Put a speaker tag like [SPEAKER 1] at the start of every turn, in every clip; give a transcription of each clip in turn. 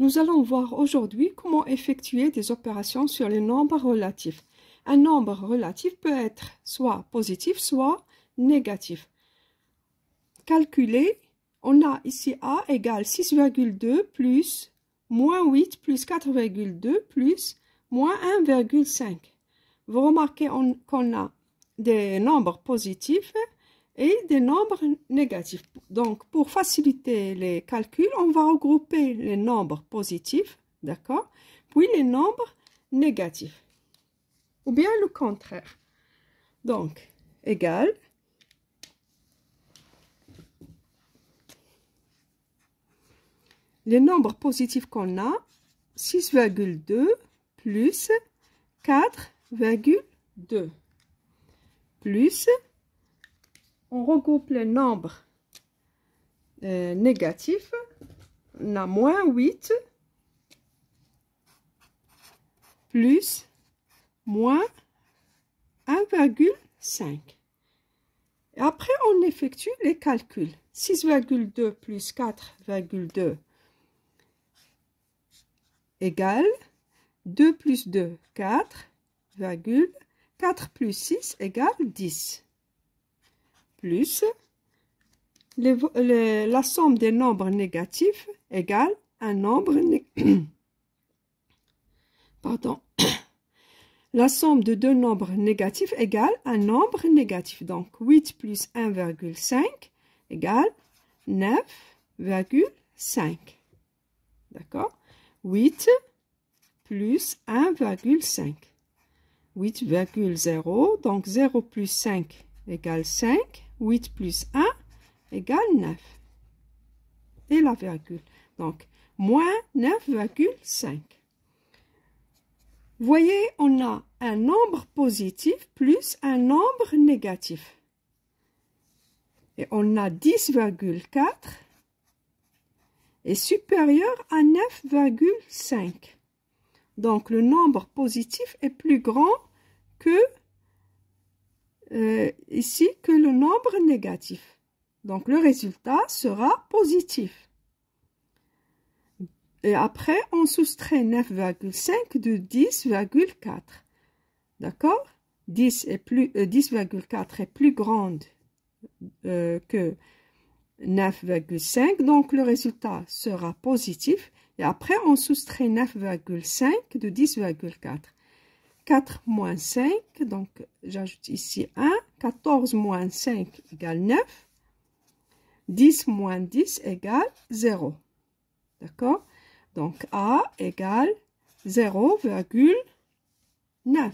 [SPEAKER 1] Nous allons voir aujourd'hui comment effectuer des opérations sur les nombres relatifs. Un nombre relatif peut être soit positif, soit négatif. Calculer, on a ici A égale 6,2 plus moins 8 plus 4,2 plus moins 1,5. Vous remarquez qu'on a des nombres positifs et des nombres négatifs. Donc, pour faciliter les calculs, on va regrouper les nombres positifs, d'accord, puis les nombres négatifs, ou bien le contraire. Donc, égal, les nombres positifs qu'on a, 6,2 plus 4,2 plus on regroupe les nombres euh, négatifs. On a moins 8, plus, moins 1,5. Après, on effectue les calculs. 6,2 plus 4,2 égale 2 plus 2, 4, 4 plus 6 égale 10 plus la somme des nombres négatifs égale un nombre pardon la somme de deux nombres négatifs égale un nombre négatif donc 8 plus 1,5 égale 9,5 d'accord 8 plus 1,5 8,0 donc 0 plus 5 égale 5 8 plus 1 égale 9. Et la virgule. Donc, moins 9,5. Voyez, on a un nombre positif plus un nombre négatif. Et on a 10,4 est supérieur à 9,5. Donc, le nombre positif est plus grand que euh, ici que le nombre négatif. Donc le résultat sera positif. Et après, on soustrait 9,5 de 10,4. D'accord 10,4 euh, est plus grande euh, que 9,5. Donc le résultat sera positif. Et après, on soustrait 9,5 de 10,4. 4 moins 5, donc j'ajoute ici 1. 14 moins 5 égale 9. 10 moins 10 égale 0. D'accord Donc A égale 0,9.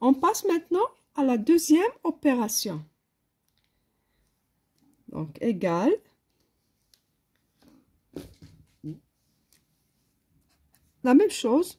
[SPEAKER 1] On passe maintenant à la deuxième opération. Donc égale. La même chose,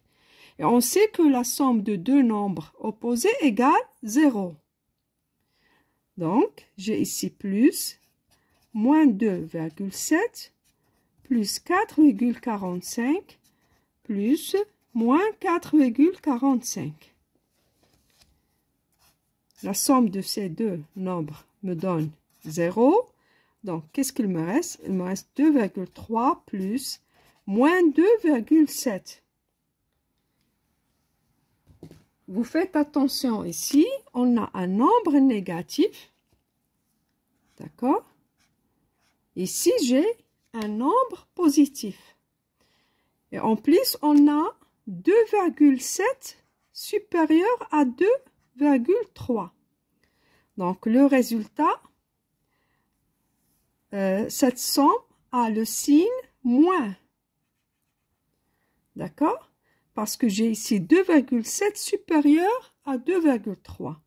[SPEAKER 1] Et on sait que la somme de deux nombres opposés égale 0. Donc, j'ai ici plus moins 2,7 plus 4,45 plus moins 4,45. La somme de ces deux nombres me donne 0. Donc, qu'est-ce qu'il me reste Il me reste 2,3 plus moins 2,7. Vous faites attention ici, on a un nombre négatif. D'accord Ici, j'ai un nombre positif. Et en plus, on a 2,7 supérieur à 2,3. Donc, le résultat, cette somme a le signe moins. D'accord parce que j'ai ici 2,7 supérieur à 2,3.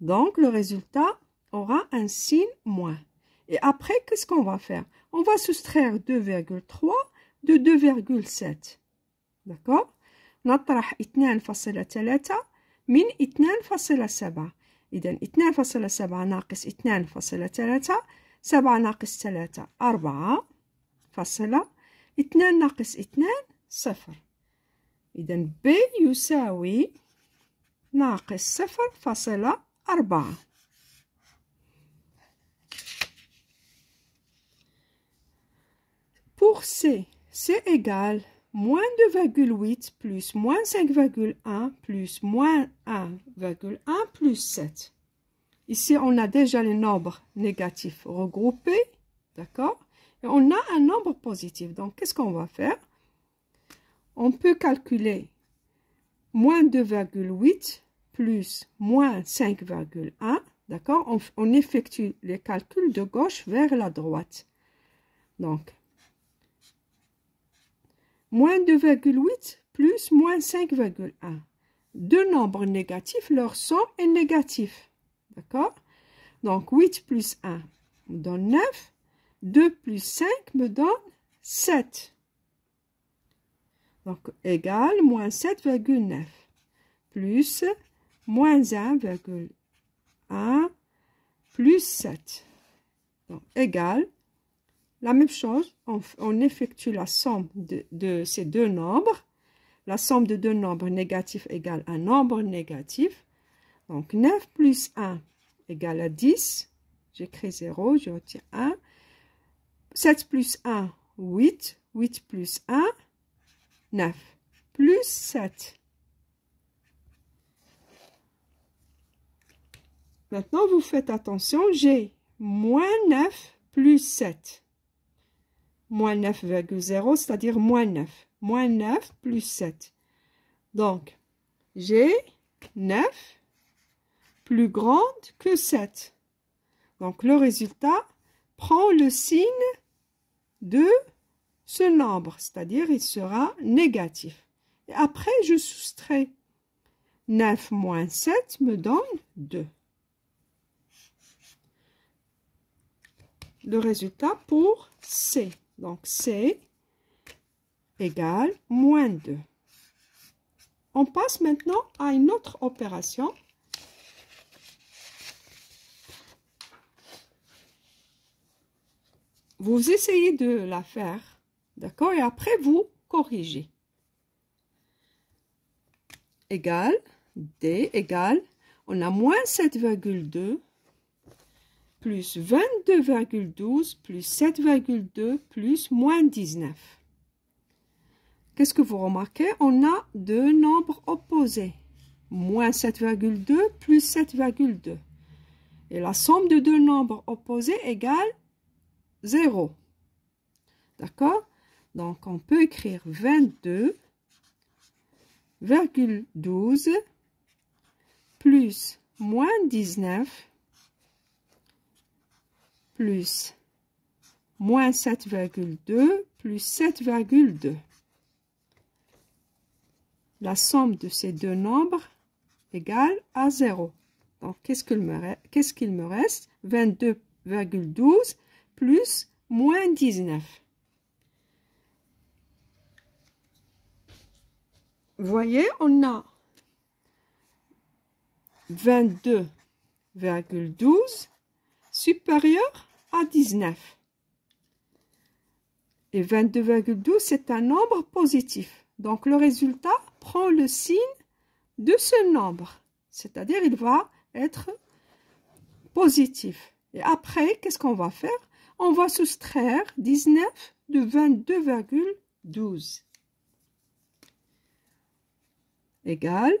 [SPEAKER 1] Donc, le résultat aura un signe moins. Et après, qu'est-ce qu'on va faire On va soustraire 2,3 de 2,7. D'accord نطرح 2.3 من 2.7 إذا 2.7 ناقص 2.3 7 ناقص 3 4 فاصلة 2 ناقص 2 0 oui ب يساوي ناقص Pour C, C égal moins 2,8 plus moins 5,1 plus moins 1,1 plus 7. Ici, on a déjà les nombres négatifs regroupés, d'accord Et on a un nombre positif. Donc, qu'est-ce qu'on va faire on peut calculer moins 2,8 plus moins 5,1. D'accord on, effectue les calculs de gauche vers la droite. Donc, moins 2,8 plus moins 5,1. Deux nombres négatifs, leur son est négatif. D'accord Donc, 8 plus 1 me donne 9. 2 plus 5 me donne 7. Donc, égale moins 7,9 plus moins 1,1 plus 7. Donc, égal. La même chose, on, effectue la somme de, de, ces deux nombres. La somme de deux nombres négatifs égale un nombre négatif. Donc, 9 plus 1 égale à 10. J'écris 0, je retiens 1. 7 plus 1, 8. 8 plus 1, 9 plus 7. Maintenant, vous faites attention, j'ai moins 9 plus 7. Moins 9,0, c'est-à-dire moins 9. Moins 9 plus 7. Donc, j'ai 9 plus grande que 7. Donc, le résultat prend le signe de ce nombre, c'est-à-dire il sera négatif. Et après, je soustrais. 9 moins 7 me donne 2. Le résultat pour C. Donc, C égale moins 2. On passe maintenant à une autre opération. Vous essayez de la faire D'accord Et après, vous corrigez. Égal, D égale, on a moins 7,2 plus 22,12 plus 7,2 plus moins 19. Qu'est-ce que vous remarquez On a deux nombres opposés. Moins 7,2 plus 7,2. Et la somme de deux nombres opposés égale 0. D'accord donc, on peut écrire 22,12 plus moins 19 plus moins 7,2 plus 7,2. La somme de ces deux nombres égale à 0. Donc, qu'est-ce qu'il me reste 22,12 plus moins 19. voyez, on a 22,12 supérieur à 19. Et 22,12, c'est un nombre positif. Donc, le résultat prend le signe de ce nombre. C'est-à-dire, il va être positif. Et après, qu'est-ce qu'on va faire On va soustraire 19 de 22,12 égale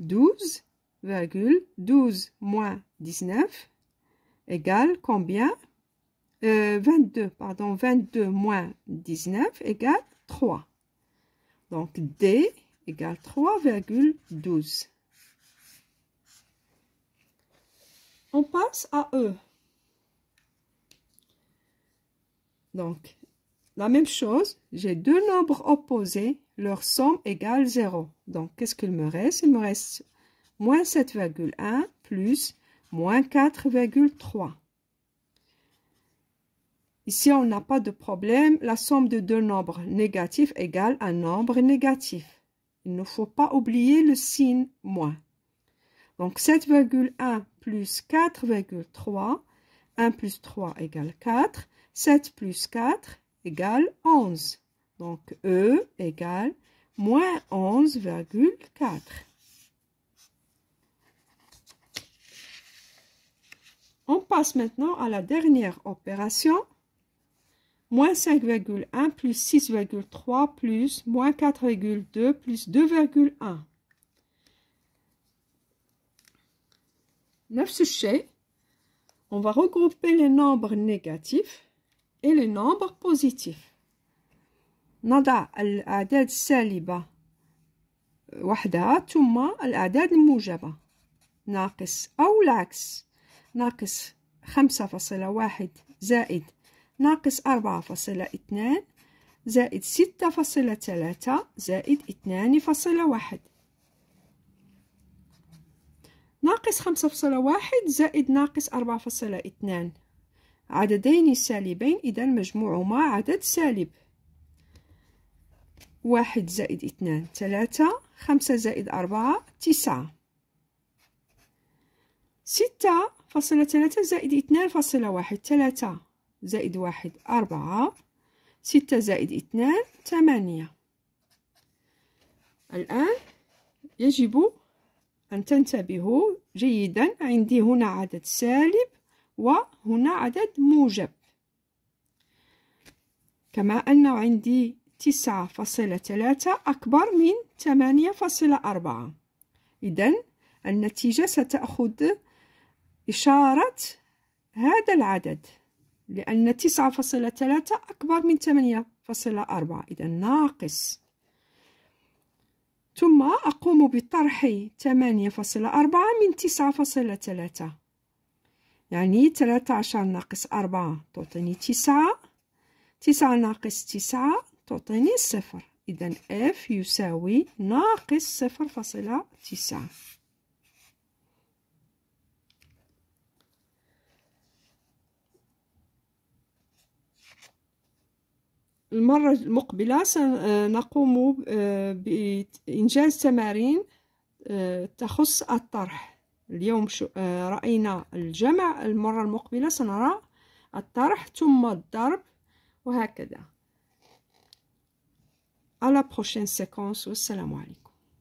[SPEAKER 1] 12,12 12 moins 19 égale combien euh, 22, pardon, 22 moins 19 égale 3. Donc D égale 3,12. On passe à E. Donc la même chose, j'ai deux nombres opposés, leur somme égale 0. Donc, qu'est-ce qu'il me reste Il me reste moins 7,1 plus moins 4,3. Ici, on n'a pas de problème. La somme de deux nombres négatifs égale un nombre négatif. Il ne faut pas oublier le signe moins. Donc 7,1 plus 4,3, 1 plus 3 égale 4, 7 plus 4 égale 11. Donc E égale moins 11,4. On passe maintenant à la dernière opération. Moins 5,1 plus 6,3 plus moins 4,2 plus 2,1. Neuf sujets. On va regrouper les nombres négatifs. et les nombres positifs نضع الأعداد السالبة وحدها ثم الأعداد الموجبة ناقص أو العكس ناقص خمسة فاصلة واحد زائد ناقص أربعة فاصلة اثنان زائد ستة فاصلة ثلاثة زائد اثنان فاصلة واحد ناقص خمسة فاصلة واحد زائد ناقص أربعة فاصلة اثنان عددين سالبين إذا مجموعهما عدد سالب واحد زائد اثنان ثلاثة خمسة زائد أربعة تسعة ستة فاصلة ثلاثة زائد اثنان فاصلة واحد ثلاثة زائد واحد أربعة ستة زائد اثنان ثمانية الآن يجب أن تنتبهوا جيدا عندي هنا عدد سالب وهنا عدد موجب كما أن عندي تسعة فاصلة ثلاثة أكبر من ثمانية فاصلة أربعة إذا النتيجة ستأخذ إشارة هذا العدد لأن تسعة فاصلة ثلاثة أكبر من ثمانية فاصلة أربعة إذا ناقص ثم أقوم بطرح ثمانية فاصلة أربعة من تسعة فاصلة ثلاثة يعني تلاتة عشر ناقص أربعة تعطيني تسعة تسعة ناقص تسعة تعطيني صفر إذا اف يساوي ناقص صفر فاصلة تسعة المرة المقبلة سنقوم آه، بإنجاز تمارين آه، تخص الطرح اليوم شو آه، رأينا الجمع المرة المقبلة سنرى الطرح ثم الضرب وهكذا على prochaine séquence والسلام عليكم